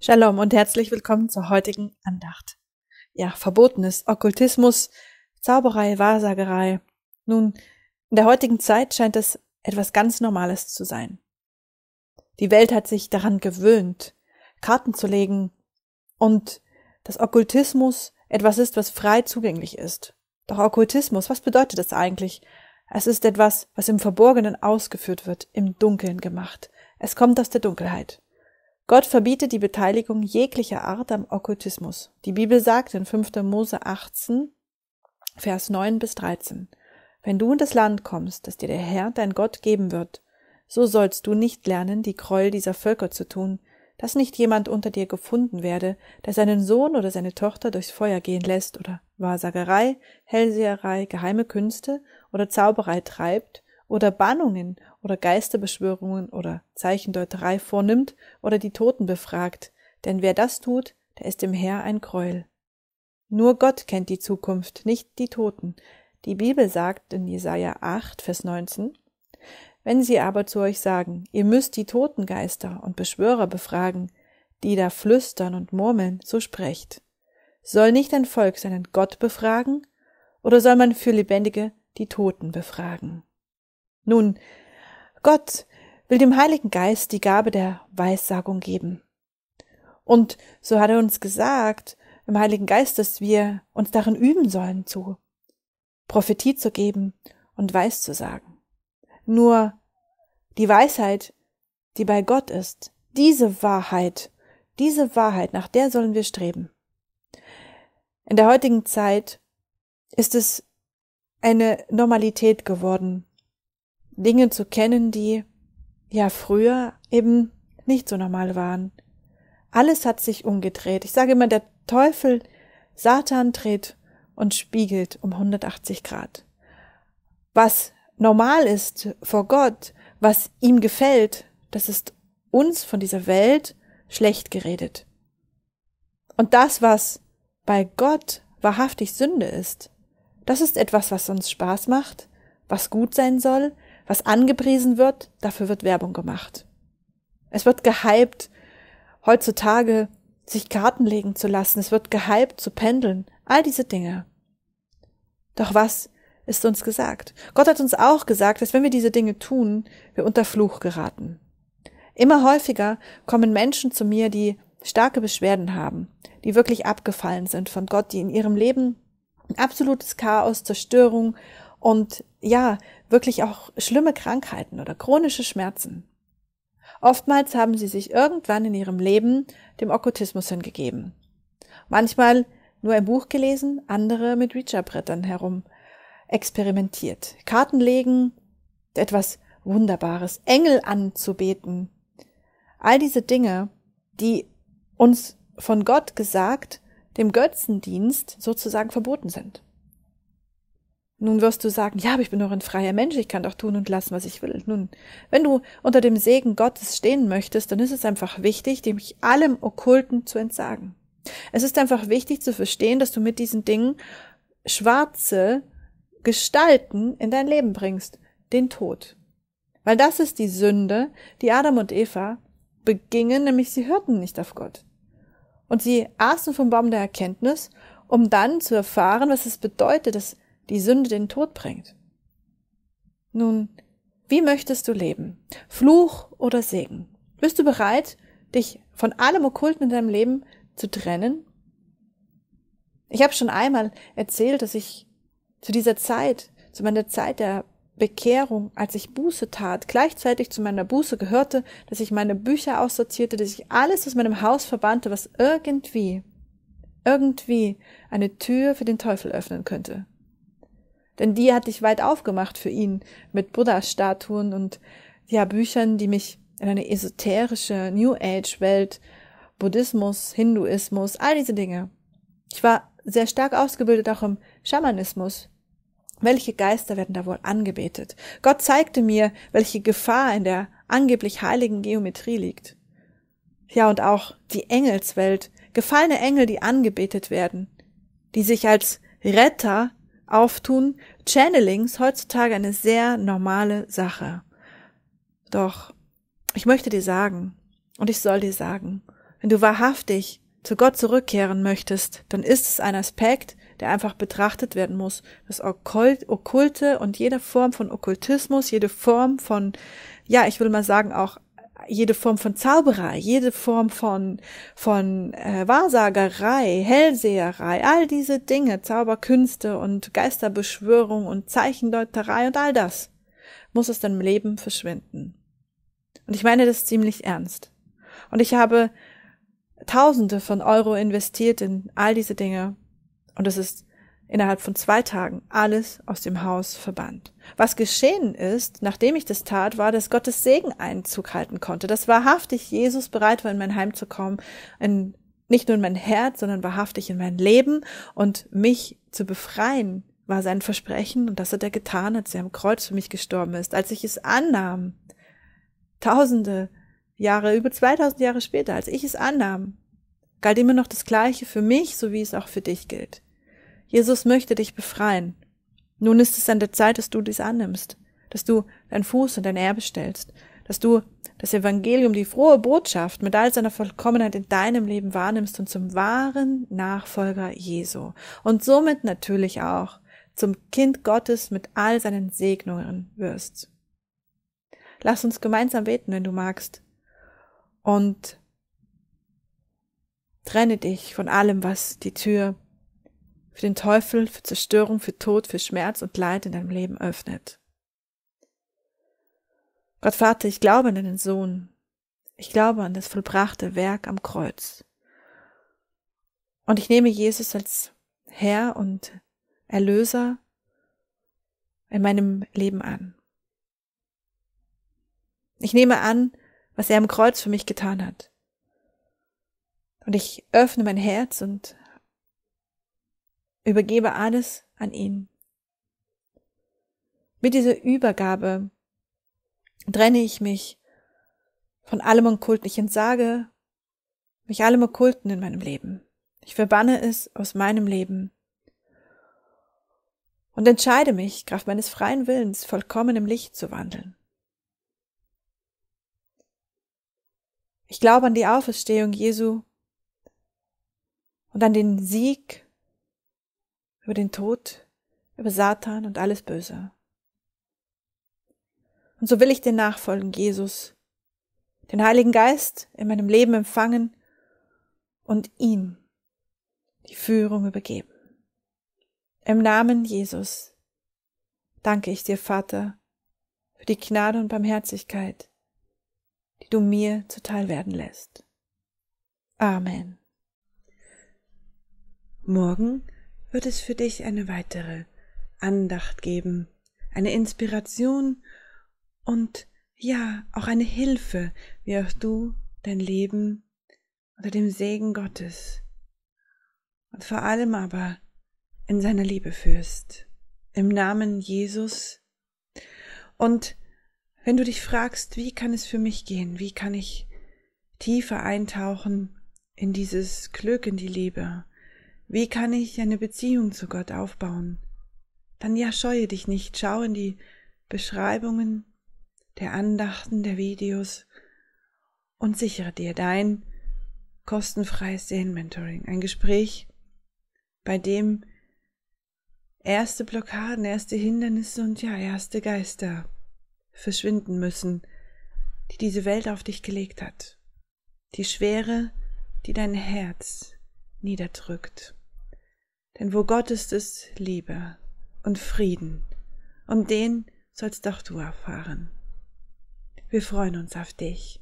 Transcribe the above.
Shalom und herzlich willkommen zur heutigen Andacht. Ja, Verbotenes, Okkultismus, Zauberei, Wahrsagerei. Nun, in der heutigen Zeit scheint es etwas ganz Normales zu sein. Die Welt hat sich daran gewöhnt, Karten zu legen und dass Okkultismus etwas ist, was frei zugänglich ist. Doch Okkultismus, was bedeutet das eigentlich? Es ist etwas, was im Verborgenen ausgeführt wird, im Dunkeln gemacht. Es kommt aus der Dunkelheit. Gott verbietet die Beteiligung jeglicher Art am Okkultismus. Die Bibel sagt in 5. Mose 18, Vers 9 bis 13, Wenn du in das Land kommst, das dir der Herr, dein Gott, geben wird, so sollst du nicht lernen, die Gräuel dieser Völker zu tun, dass nicht jemand unter dir gefunden werde, der seinen Sohn oder seine Tochter durchs Feuer gehen lässt oder Wahrsagerei, Hellseherei, geheime Künste oder Zauberei treibt oder Bannungen oder Geisterbeschwörungen oder Zeichendeuterei vornimmt oder die Toten befragt, denn wer das tut, der ist dem Herr ein Gräuel. Nur Gott kennt die Zukunft, nicht die Toten. Die Bibel sagt in Jesaja 8, Vers 19, Wenn sie aber zu euch sagen, ihr müsst die Totengeister und Beschwörer befragen, die da flüstern und murmeln, so sprecht. Soll nicht ein Volk seinen Gott befragen? Oder soll man für Lebendige die Toten befragen? Nun, Gott will dem Heiligen Geist die Gabe der Weissagung geben. Und so hat er uns gesagt, im Heiligen Geist, dass wir uns darin üben sollen, zu Prophetie zu geben und Weis zu sagen. Nur die Weisheit, die bei Gott ist, diese Wahrheit, diese Wahrheit, nach der sollen wir streben. In der heutigen Zeit ist es eine Normalität geworden, Dinge zu kennen, die ja früher eben nicht so normal waren. Alles hat sich umgedreht. Ich sage immer, der Teufel, Satan dreht und spiegelt um 180 Grad. Was normal ist vor Gott, was ihm gefällt, das ist uns von dieser Welt schlecht geredet. Und das, was bei Gott wahrhaftig Sünde ist, das ist etwas, was uns Spaß macht, was gut sein soll, was angepriesen wird, dafür wird Werbung gemacht. Es wird gehypt, heutzutage sich Karten legen zu lassen. Es wird gehypt, zu pendeln. All diese Dinge. Doch was ist uns gesagt? Gott hat uns auch gesagt, dass wenn wir diese Dinge tun, wir unter Fluch geraten. Immer häufiger kommen Menschen zu mir, die starke Beschwerden haben, die wirklich abgefallen sind von Gott, die in ihrem Leben ein absolutes Chaos, Zerstörung und ja, wirklich auch schlimme Krankheiten oder chronische Schmerzen. Oftmals haben sie sich irgendwann in ihrem Leben dem Okkultismus hingegeben. Manchmal nur ein Buch gelesen, andere mit Reacher-Brettern herum experimentiert. Karten legen, etwas Wunderbares, Engel anzubeten. All diese Dinge, die uns von Gott gesagt, dem Götzendienst sozusagen verboten sind. Nun wirst du sagen, ja, aber ich bin doch ein freier Mensch, ich kann doch tun und lassen, was ich will. Nun, wenn du unter dem Segen Gottes stehen möchtest, dann ist es einfach wichtig, dich allem Okkulten zu entsagen. Es ist einfach wichtig zu verstehen, dass du mit diesen Dingen schwarze Gestalten in dein Leben bringst, den Tod. Weil das ist die Sünde, die Adam und Eva begingen, nämlich sie hörten nicht auf Gott. Und sie aßen vom Baum der Erkenntnis, um dann zu erfahren, was es bedeutet, dass die Sünde den Tod bringt. Nun, wie möchtest du leben? Fluch oder Segen? Bist du bereit, dich von allem Okkulten in deinem Leben zu trennen? Ich habe schon einmal erzählt, dass ich zu dieser Zeit, zu meiner Zeit der Bekehrung, als ich Buße tat, gleichzeitig zu meiner Buße gehörte, dass ich meine Bücher aussortierte, dass ich alles aus meinem Haus verbannte, was irgendwie, irgendwie eine Tür für den Teufel öffnen könnte. Denn die hatte ich weit aufgemacht für ihn mit Buddha-Statuen und ja, Büchern, die mich in eine esoterische New Age-Welt, Buddhismus, Hinduismus, all diese Dinge. Ich war sehr stark ausgebildet auch im Schamanismus. Welche Geister werden da wohl angebetet? Gott zeigte mir, welche Gefahr in der angeblich heiligen Geometrie liegt. Ja, und auch die Engelswelt, gefallene Engel, die angebetet werden, die sich als Retter auftun, Channelings heutzutage eine sehr normale Sache. Doch ich möchte dir sagen, und ich soll dir sagen, wenn du wahrhaftig zu Gott zurückkehren möchtest, dann ist es ein Aspekt, der einfach betrachtet werden muss. Das Okkult, Okkulte und jede Form von Okkultismus, jede Form von, ja, ich will mal sagen, auch jede Form von Zauberei, jede Form von, von äh, Wahrsagerei, Hellseherei, all diese Dinge, Zauberkünste und Geisterbeschwörung und Zeichendeuterei und all das muss aus deinem Leben verschwinden. Und ich meine das ziemlich ernst. Und ich habe Tausende von Euro investiert in all diese Dinge. Und es ist innerhalb von zwei Tagen alles aus dem Haus verbannt. Was geschehen ist, nachdem ich das tat, war, dass Gottes Segen Einzug halten konnte, dass wahrhaftig Jesus bereit war, in mein Heim zu kommen, in, nicht nur in mein Herz, sondern wahrhaftig in mein Leben und mich zu befreien, war sein Versprechen und das hat er getan, als er am Kreuz für mich gestorben ist. Als ich es annahm, tausende Jahre, über 2000 Jahre später, als ich es annahm, galt immer noch das Gleiche für mich, so wie es auch für dich gilt. Jesus möchte dich befreien. Nun ist es an der Zeit, dass du dies annimmst, dass du deinen Fuß und dein Erbe stellst, dass du das Evangelium, die frohe Botschaft mit all seiner Vollkommenheit in deinem Leben wahrnimmst und zum wahren Nachfolger Jesu und somit natürlich auch zum Kind Gottes mit all seinen Segnungen wirst. Lass uns gemeinsam beten, wenn du magst, und trenne dich von allem, was die Tür für den Teufel, für Zerstörung, für Tod, für Schmerz und Leid in deinem Leben öffnet. Gott Vater, ich glaube an deinen Sohn. Ich glaube an das vollbrachte Werk am Kreuz. Und ich nehme Jesus als Herr und Erlöser in meinem Leben an. Ich nehme an, was er am Kreuz für mich getan hat. Und ich öffne mein Herz und Übergebe alles an ihn. Mit dieser Übergabe trenne ich mich von allem Okkulten. Ich entsage mich allem Okkulten in meinem Leben. Ich verbanne es aus meinem Leben und entscheide mich, Kraft meines freien Willens, vollkommen im Licht zu wandeln. Ich glaube an die Auferstehung Jesu und an den Sieg über den Tod, über Satan und alles Böse. Und so will ich den nachfolgen, Jesus, den Heiligen Geist in meinem Leben empfangen und ihm die Führung übergeben. Im Namen Jesus danke ich dir, Vater, für die Gnade und Barmherzigkeit, die du mir zuteil werden lässt. Amen. Morgen wird es für dich eine weitere Andacht geben, eine Inspiration und ja, auch eine Hilfe, wie auch du dein Leben unter dem Segen Gottes und vor allem aber in seiner Liebe führst. Im Namen Jesus. Und wenn du dich fragst, wie kann es für mich gehen, wie kann ich tiefer eintauchen in dieses Glück, in die Liebe, wie kann ich eine Beziehung zu Gott aufbauen? Dann ja, scheue dich nicht, schau in die Beschreibungen der Andachten, der Videos und sichere dir dein kostenfreies Seelenmentoring, ein Gespräch, bei dem erste Blockaden, erste Hindernisse und ja, erste Geister verschwinden müssen, die diese Welt auf dich gelegt hat. Die Schwere, die dein Herz niederdrückt. Denn wo Gott ist, ist Liebe und Frieden. Und den sollst auch du erfahren. Wir freuen uns auf dich.